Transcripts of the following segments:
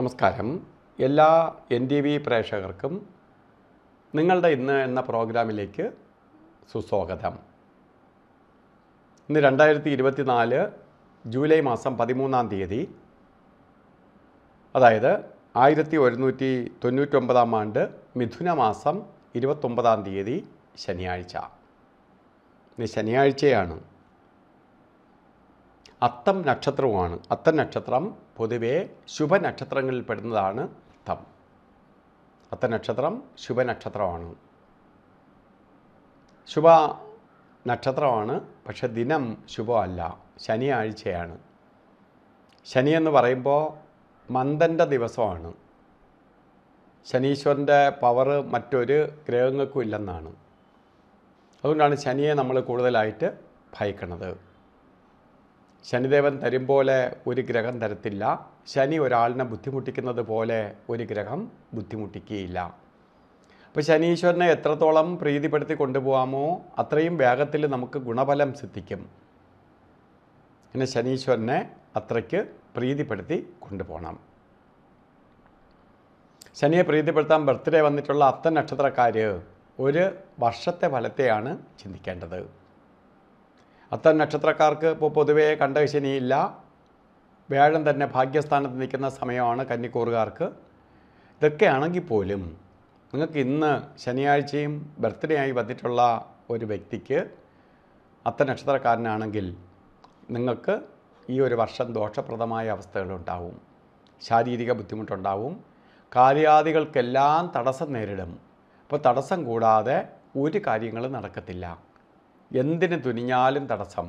നമസ്കാരം എല്ലാ N T V പ്രേക്ഷകർക്കും നിങ്ങളുടെ ഇന്ന് എന്ന പ്രോഗ്രാമിലേക്ക് സുസ്വാഗതം ഇന്ന് രണ്ടായിരത്തി നാല് ജൂലൈ മാസം പതിമൂന്നാം തീയതി അതായത് ആയിരത്തി ഒരുന്നൂറ്റി തൊണ്ണൂറ്റൊമ്പതാം ആണ്ട് മിഥുന മാസം ഇരുപത്തൊമ്പതാം തീയതി ശനിയാഴ്ച ഇന്ന് ശനിയാഴ്ചയാണ് അത്തം നക്ഷത്രവുമാണ് അത്തം നക്ഷത്രം പൊതുവേ ശുഭനക്ഷത്രങ്ങളിൽ പെടുന്നതാണ് തം നക്ഷത്രം ശുഭനക്ഷത്രമാണ് ശുഭ നക്ഷത്രമാണ് പക്ഷെ ദിനം ശുഭമല്ല ശനിയാഴ്ചയാണ് ശനിയെന്ന് എന്ന് പറയുമ്പോൾ മന്ദൻ്റെ ദിവസമാണ് ശനീശ്വരൻ്റെ പവർ മറ്റൊരു ഗ്രഹങ്ങൾക്കും ഇല്ലെന്നാണ് അതുകൊണ്ടാണ് ശനിയെ നമ്മൾ കൂടുതലായിട്ട് ഭയക്കുന്നത് ശനിദേവൻ തരും പോലെ ഒരു ഗ്രഹം തരത്തില്ല ശനി ഒരാളിനെ ബുദ്ധിമുട്ടിക്കുന്നത് പോലെ ഒരു ഗ്രഹം ബുദ്ധിമുട്ടിക്കുകയില്ല അപ്പോൾ ശനീശ്വരനെ എത്രത്തോളം പ്രീതിപ്പെടുത്തി കൊണ്ടുപോകാമോ അത്രയും വേഗത്തിൽ നമുക്ക് ഗുണഫലം സിദ്ധിക്കും പിന്നെ ശനീശ്വരനെ അത്രയ്ക്ക് പ്രീതിപ്പെടുത്തി കൊണ്ടുപോകണം ശനിയെ പ്രീതിപ്പെടുത്താൻ ബർത്ത്ഡേ വന്നിട്ടുള്ള അത്തൻ നക്ഷത്രക്കാർ ഒരു വർഷത്തെ ഫലത്തെയാണ് ചിന്തിക്കേണ്ടത് അത്തരം നക്ഷത്രക്കാർക്ക് ഇപ്പോൾ പൊതുവേ കണ്ടകശനിയില്ല വ്യാഴം തന്നെ ഭാഗ്യസ്ഥാനത്ത് നിൽക്കുന്ന സമയമാണ് കന്നിക്കൂറുകാർക്ക് ഇതൊക്കെയാണെങ്കിൽ ആണെങ്കിൽ പോലും നിങ്ങൾക്ക് ഇന്ന് ശനിയാഴ്ചയും ബർത്ത്ഡേ ആയി വന്നിട്ടുള്ള ഒരു വ്യക്തിക്ക് അത്ത നക്ഷത്രക്കാരനാണെങ്കിൽ നിങ്ങൾക്ക് ഈ ഒരു വർഷം ദോഷപ്രദമായ അവസ്ഥകളുണ്ടാവും ശാരീരിക ബുദ്ധിമുട്ടുണ്ടാവും കാര്യാദികൾക്കെല്ലാം തടസ്സം നേരിടും അപ്പോൾ തടസ്സം കൂടാതെ ഒരു കാര്യങ്ങളും നടക്കത്തില്ല എന്തിന് തുനിഞ്ഞാലും തടസ്സം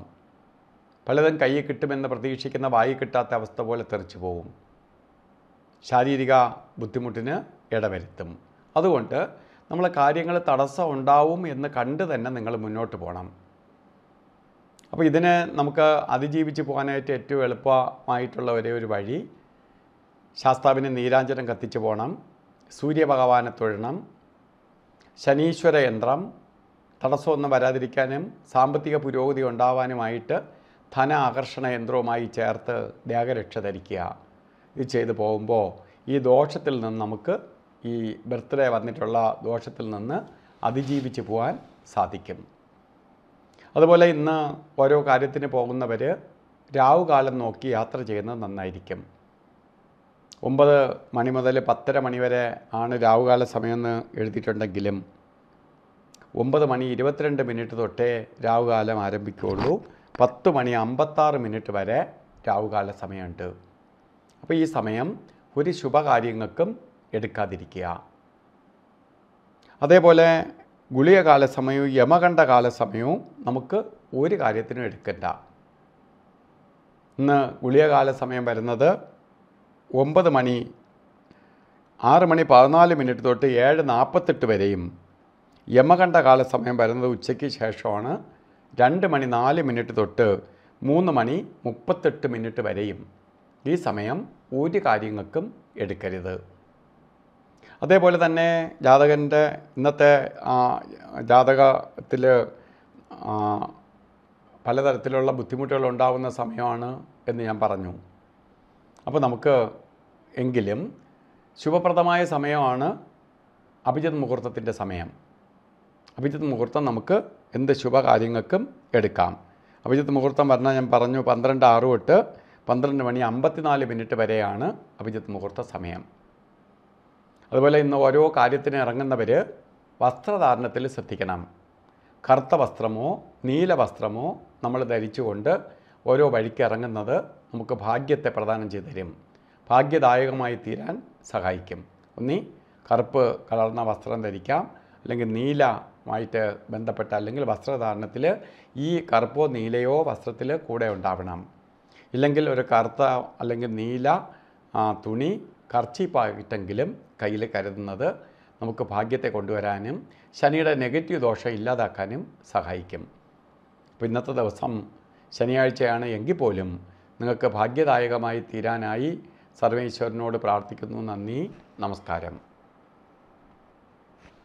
പലതും കൈ കിട്ടുമെന്ന് പ്രതീക്ഷിക്കുന്ന വായി കിട്ടാത്ത അവസ്ഥ പോലെ തെറിച്ചു പോവും ശാരീരിക ബുദ്ധിമുട്ടിന് ഇടവരുത്തും അതുകൊണ്ട് നമ്മൾ കാര്യങ്ങൾ തടസ്സം ഉണ്ടാവും എന്ന് കണ്ട് തന്നെ നിങ്ങൾ മുന്നോട്ട് പോകണം അപ്പോൾ ഇതിനെ നമുക്ക് അതിജീവിച്ച് പോകാനായിട്ട് ഏറ്റവും എളുപ്പമായിട്ടുള്ള ഒരേ ഒരു വഴി ശാസ്താവിന് നീരാഞ്ജനം കത്തിച്ചു പോകണം സൂര്യഭഗവാനെ തൊഴണം ശനീശ്വര യന്ത്രം തടസ്സമൊന്നും വരാതിരിക്കാനും സാമ്പത്തിക പുരോഗതി ഉണ്ടാവാനുമായിട്ട് ധന ആകർഷണ യന്ത്രവുമായി ചേർത്ത് ദേഹരക്ഷ ധരിക്കുക ഇത് ചെയ്തു പോകുമ്പോൾ ഈ ദോഷത്തിൽ നിന്ന് നമുക്ക് ഈ ബർത്ത്ഡേ വന്നിട്ടുള്ള ദോഷത്തിൽ നിന്ന് അതിജീവിച്ച് പോകാൻ സാധിക്കും അതുപോലെ ഇന്ന് ഓരോ കാര്യത്തിന് പോകുന്നവർ രാവുകാലം നോക്കി യാത്ര ചെയ്യുന്നത് നന്നായിരിക്കും ഒമ്പത് മണി മുതൽ പത്തര മണി വരെ ആണ് രാവുകാല സമയമെന്ന് എഴുതിയിട്ടുണ്ടെങ്കിലും ഒമ്പത് മണി ഇരുപത്തിരണ്ട് മിനിറ്റ് തൊട്ടേ രാവുകാലം ആരംഭിക്കുകയുള്ളൂ പത്ത് മണി അമ്പത്താറ് മിനിറ്റ് വരെ രാവുകാല സമയമുണ്ട് അപ്പോൾ ഈ സമയം ഒരു ശുഭകാര്യങ്ങൾക്കും എടുക്കാതിരിക്കുക അതേപോലെ ഗുളികകാല സമയവും യമകണ്ഠ സമയവും നമുക്ക് ഒരു കാര്യത്തിനും എടുക്കണ്ട ഇന്ന് ഗുളികകാല സമയം വരുന്നത് ഒമ്പത് മണി ആറ് മണി പതിനാല് മിനിറ്റ് തൊട്ട് ഏഴ് നാൽപ്പത്തെട്ട് വരെയും യമകണ്ഠ കാല സമയം വരുന്നത് ഉച്ചയ്ക്ക് ശേഷമാണ് രണ്ട് മണി നാല് മിനിറ്റ് തൊട്ട് മൂന്ന് മണി മുപ്പത്തെട്ട് മിനിറ്റ് വരെയും ഈ സമയം ഒരു കാര്യങ്ങൾക്കും എടുക്കരുത് അതേപോലെ തന്നെ ജാതകൻ്റെ ഇന്നത്തെ ജാതകത്തിൽ പലതരത്തിലുള്ള ബുദ്ധിമുട്ടുകൾ ഉണ്ടാകുന്ന സമയമാണ് എന്ന് ഞാൻ പറഞ്ഞു അപ്പോൾ നമുക്ക് എങ്കിലും ശുഭപ്രദമായ സമയമാണ് അഭിജിത് മുഹൂർത്തത്തിൻ്റെ സമയം അഭിജിത്ത് മുഹൂർത്തം നമുക്ക് എന്ത് ശുഭകാര്യങ്ങൾക്കും എടുക്കാം അഭിജിത്ത് മുഹൂർത്തം പറഞ്ഞാൽ ഞാൻ പറഞ്ഞു പന്ത്രണ്ട് ആറ് തൊട്ട് പന്ത്രണ്ട് മണി അമ്പത്തിനാല് മിനിറ്റ് വരെയാണ് അഭിജിത്ത് മുഹൂർത്ത സമയം അതുപോലെ ഇന്ന് ഓരോ കാര്യത്തിന് ഇറങ്ങുന്നവർ വസ്ത്രധാരണത്തിൽ ശ്രദ്ധിക്കണം കറുത്ത വസ്ത്രമോ നീല വസ്ത്രമോ നമ്മൾ ധരിച്ചുകൊണ്ട് ഓരോ വഴിക്ക് ഇറങ്ങുന്നത് നമുക്ക് ഭാഗ്യത്തെ പ്രദാനം ചെയ്തു തരും ഭാഗ്യദായകമായി തീരാൻ സഹായിക്കും ഒന്നി കറുപ്പ് കലർന്ന വസ്ത്രം ധരിക്കാം അല്ലെങ്കിൽ നീല മായിട്ട് ബന്ധപ്പെട്ട അല്ലെങ്കിൽ വസ്ത്രധാരണത്തിൽ ഈ കറുപ്പോ നീലയോ വസ്ത്രത്തിൽ കൂടെ ഉണ്ടാവണം ഇല്ലെങ്കിൽ ഒരു കറുത്ത അല്ലെങ്കിൽ നീല തുണി കർച്ചിപ്പായിട്ടെങ്കിലും കയ്യിൽ കരുതുന്നത് നമുക്ക് ഭാഗ്യത്തെ കൊണ്ടുവരാനും ശനിയുടെ നെഗറ്റീവ് ദോഷം ഇല്ലാതാക്കാനും സഹായിക്കും അപ്പോൾ ഇന്നത്തെ ദിവസം ശനിയാഴ്ചയാണ് എങ്കിൽ പോലും നിങ്ങൾക്ക് ഭാഗ്യദായകമായി തീരാനായി സർവേശ്വരനോട് പ്രാർത്ഥിക്കുന്നു നന്ദി നമസ്കാരം